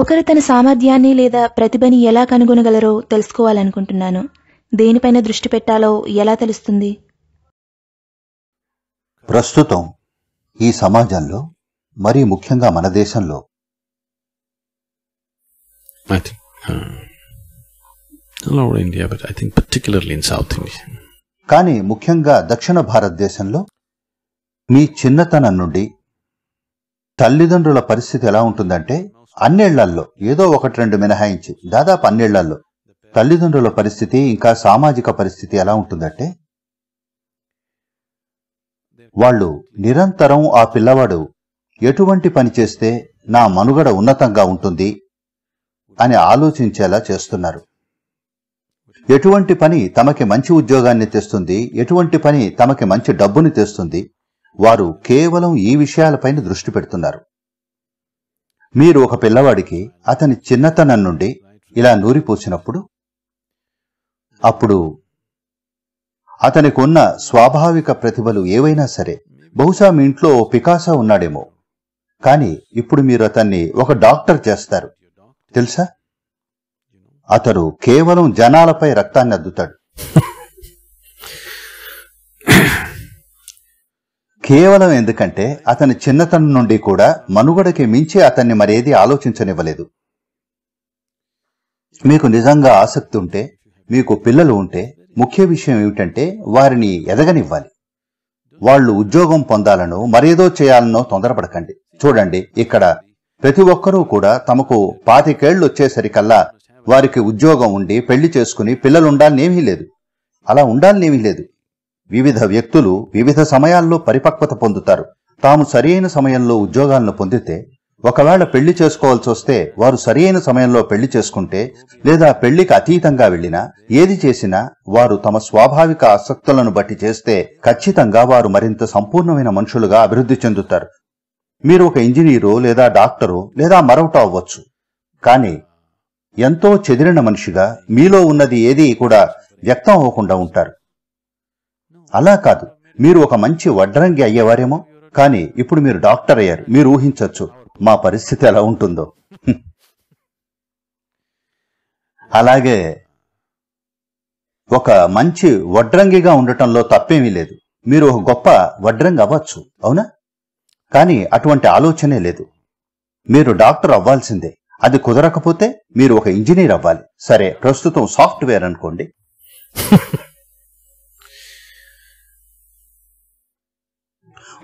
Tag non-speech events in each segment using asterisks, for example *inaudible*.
ఒకరు తన సామర్థ్యాన్ని లేదా ప్రతిభని ఎలా కనుగొనగలరో తెలుసుకోవాలనుకుంటున్నాను దేనిపైన దృష్టి పెట్టాలో ఎలా తెలుస్తుంది ప్రస్తుతం ఈ సమాజంలో మరీ ముఖ్యంగా మన దేశంలో uh, కానీ ముఖ్యంగా దక్షిణ భారతదేశంలో మీ చిన్నతనం నుండి తల్లిదండ్రుల పరిస్థితి ఎలా ఉంటుందంటే అన్నేళ్లల్లో ఏదో ఒకటి రెండు మినహాయించి దాదాపు అన్నేళ్లల్లో తల్లిదండ్రుల పరిస్థితి ఇంకా సామాజిక పరిస్థితి ఎలా ఉంటుందంటే వాళ్ళు నిరంతరం ఆ పిల్లవాడు ఎటువంటి పని చేస్తే నా మనుగడ ఉన్నతంగా ఉంటుంది అని ఆలోచించేలా చేస్తున్నారు ఎటువంటి పని తమకి మంచి ఉద్యోగాన్ని తెస్తుంది ఎటువంటి పని తమకి మంచి డబ్బుని తెస్తుంది వారు కేవలం ఈ విషయాలపైన దృష్టి పెడుతున్నారు మీరు ఒక పిల్లవాడికి అతని చిన్నతనం నుండి ఇలా నూరిపోసినప్పుడు అప్పుడు అతనికున్న స్వాభావిక ప్రతిభలు ఏవైనా సరే బహుశా మీ ఇంట్లో పికాసా ఉన్నాడేమో కానీ ఇప్పుడు మీరు అతన్ని ఒక డాక్టర్ చేస్తారు తెలుసా అతడు కేవలం జనాలపై రక్తాన్ని అద్దుతాడు కేవలం ఎందుకంటే అతని చిన్నతనం నుండి కూడా మనుగడకి మించి అతన్ని మరేది ఆలోచించనివ్వలేదు మీకు నిజంగా ఆసక్తి ఉంటే మీకు పిల్లలు ఉంటే ముఖ్య విషయం ఏమిటంటే వారిని ఎదగనివ్వాలి వాళ్ళు ఉద్యోగం పొందాలనో మరేదో చేయాలనో తొందరపడకండి చూడండి ఇక్కడ ప్రతి ఒక్కరూ కూడా తమకు పాతికేళ్లు వచ్చేసరికల్లా వారికి ఉద్యోగం ఉండి పెళ్లి చేసుకుని పిల్లలుండాలనేమీ లేదు అలా ఉండాలనేమీ లేదు వివిధ వ్యక్తులు వివిధ సమయాల్లో పరిపక్వత పొందుతారు తాము సరియైన సమయంలో ఉద్యోగాలను పొందితే ఒకవేళ పెళ్లి చేసుకోవాల్సి వస్తే వారు సరియైన సమయంలో పెళ్లి చేసుకుంటే లేదా పెళ్లికి అతీతంగా వెళ్ళినా ఏది చేసినా వారు తమ స్వాభావిక ఆసక్తులను బట్టి చేస్తే ఖచ్చితంగా వారు మరింత సంపూర్ణమైన మనుషులుగా అభివృద్ధి చెందుతారు మీరు ఒక ఇంజనీరు లేదా డాక్టరు లేదా మరొకటో అవ్వచ్చు కానీ ఎంతో చెదిరిన మనిషిగా మీలో ఉన్నది ఏది కూడా వ్యక్తం అవ్వకుండా ఉంటారు అలా కాదు మీరు ఒక మంచి వడ్రంగి అయ్యేవారేమో కానీ ఇప్పుడు మీరు డాక్టర్ అయ్యారు మీరు ఊహించవచ్చు మా పరిస్థితి ఎలా ఉంటుందో అలాగే ఒక మంచి వడ్రంగిగా ఉండటంలో తప్పేమీ లేదు మీరు ఒక గొప్ప వడ్రంగి అవ్వచ్చు అవునా కానీ అటువంటి ఆలోచనే లేదు మీరు డాక్టర్ అవ్వాల్సిందే అది కుదరకపోతే మీరు ఒక ఇంజనీర్ అవ్వాలి సరే ప్రస్తుతం సాఫ్ట్వేర్ అనుకోండి *laughs*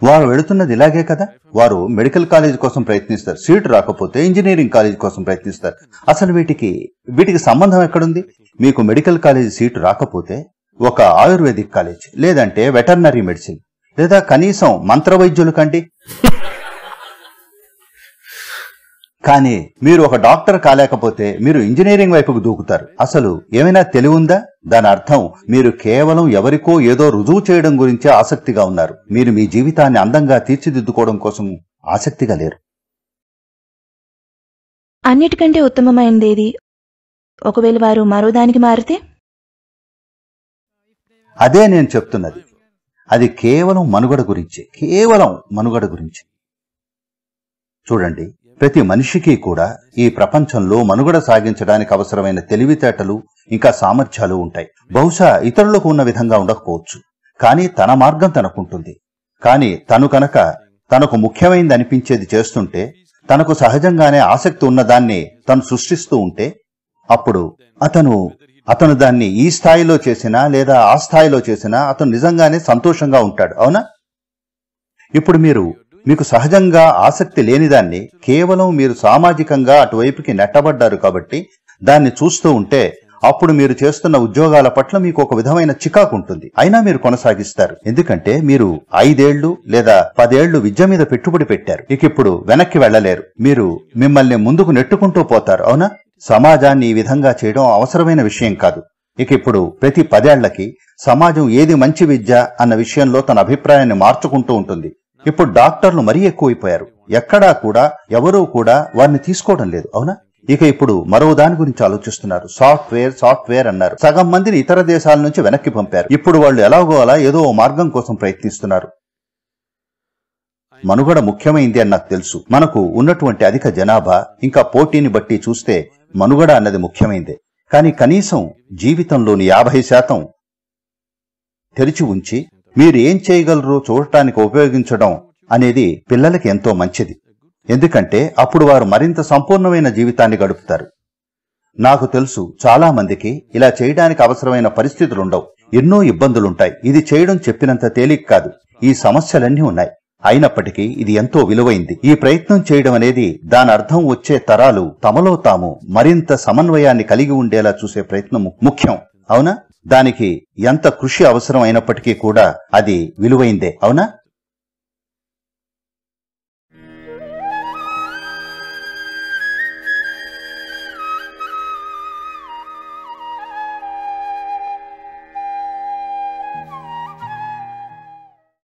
వారు వెళుతున్నది ఇలాగే కదా వారు మెడికల్ కాలేజ్ కోసం ప్రయత్నిస్తారు సీట్ రాకపోతే ఇంజనీరింగ్ కాలేజ్ కోసం ప్రయత్నిస్తారు అసలు వీటికి వీటికి సంబంధం ఎక్కడుంది మీకు మెడికల్ కాలేజ్ సీటు రాకపోతే ఒక ఆయుర్వేదిక్ కాలేజ్ లేదంటే వెటర్నరీ మెడిసిన్ లేదా కనీసం మంత్ర వైద్యులు కండి కానీ మీరు ఒక డాక్టర్ కాలేకపోతే మీరు ఇంజనీరింగ్ వైపుకు దూకుతారు అసలు ఏమైనా తెలివి ఉందా దాని అర్థం మీరు కేవలం ఎవరికో ఏదో రుజువు చేయడం గురించే ఆసక్తిగా ఉన్నారు మీరు మీ జీవితాన్ని అందంగా తీర్చిదిద్దుకోవడం కోసం ఆసక్తిగా లేరు అన్నిటికంటే ఉత్తమమైందేది ఒకవేళ వారు మరోదానికి మారితే అదే నేను చెప్తున్నది అది కేవలం మనుగడ గురించి కేవలం మనుగడ గురించి చూడండి ప్రతి మనిషికి కూడా ఈ ప్రపంచంలో మనుగడ సాగించడానికి అవసరమైన తెలివితేటలు ఇంకా సామర్థ్యాలు ఉంటాయి బహుశా ఇతరులకు ఉన్న విధంగా ఉండకపోవచ్చు కానీ తన మార్గం తనకుంటుంది కాని తను కనుక తనకు ముఖ్యమైనది అనిపించేది చేస్తుంటే తనకు సహజంగానే ఆసక్తి ఉన్నదాన్ని తను సృష్టిస్తూ ఉంటే అప్పుడు అతను అతను దాన్ని ఈ స్థాయిలో చేసినా లేదా ఆ స్థాయిలో చేసినా అతను నిజంగానే సంతోషంగా ఉంటాడు అవునా ఇప్పుడు మీరు మీకు సహజంగా ఆసక్తి లేనిదాన్ని కేవలం మీరు సామాజికంగా అటువైపుకి నెట్టబడ్డారు కాబట్టి దాన్ని చూస్తూ ఉంటే అప్పుడు మీరు చేస్తున్న ఉద్యోగాల పట్ల మీకు ఒక విధమైన చికాకు ఉంటుంది అయినా మీరు కొనసాగిస్తారు ఎందుకంటే మీరు ఐదేళ్లు లేదా పదేళ్లు విద్య మీద పెట్టుబడి పెట్టారు ఇక ఇప్పుడు వెనక్కి వెళ్లలేరు మీరు మిమ్మల్ని ముందుకు నెట్టుకుంటూ పోతారు అవునా సమాజాన్ని ఈ విధంగా చేయడం అవసరమైన విషయం కాదు ఇక ఇప్పుడు ప్రతి పదేళ్లకి సమాజం ఏది మంచి విద్య అన్న విషయంలో తన అభిప్రాయాన్ని మార్చుకుంటూ ఉంటుంది ఇప్పుడు డాక్టర్లు మరీ ఎక్కువైపోయారు ఎక్కడా కూడా ఎవరూ కూడా వారిని తీసుకోవడం లేదు అవునా ఇక ఇప్పుడు మరో దాని గురించి ఆలోచిస్తున్నారు సాఫ్ట్వేర్ సాఫ్ట్వేర్ అన్నారు సగం మందిని ఇతర దేశాల నుంచి వెనక్కి పంపారు ఇప్పుడు వాళ్ళు ఎలాగో అలా ఏదో మార్గం కోసం ప్రయత్నిస్తున్నారు మనుగడ ముఖ్యమైంది అని నాకు తెలుసు మనకు ఉన్నటువంటి అధిక జనాభా ఇంకా పోటీని బట్టి చూస్తే మనుగడ అన్నది ముఖ్యమైందే కానీ కనీసం జీవితంలోని యాభై శాతం తెరిచి ఉంచి మీరు ఏం చేయగలరు చూడటానికి ఉపయోగించడం అనేది పిల్లలకి ఎంతో మంచిది ఎందుకంటే అప్పుడు వారు మరింత సంపూర్ణమైన జీవితాన్ని గడుపుతారు నాకు తెలుసు చాలా మందికి ఇలా చేయడానికి అవసరమైన పరిస్థితులుండవు ఎన్నో ఇబ్బందులుంటాయి ఇది చేయడం చెప్పినంత తేలిక కాదు ఈ సమస్యలన్నీ ఉన్నాయి అయినప్పటికీ ఇది ఎంతో విలువైంది ఈ ప్రయత్నం చేయడం అనేది దాని అర్థం వచ్చే తరాలు తమలో తాము మరింత సమన్వయాన్ని కలిగి ఉండేలా చూసే ప్రయత్నం ముఖ్యం అవునా దానికి ఎంత కృషి అవసరం అయినప్పటికీ కూడా అది విలువైందే అవునా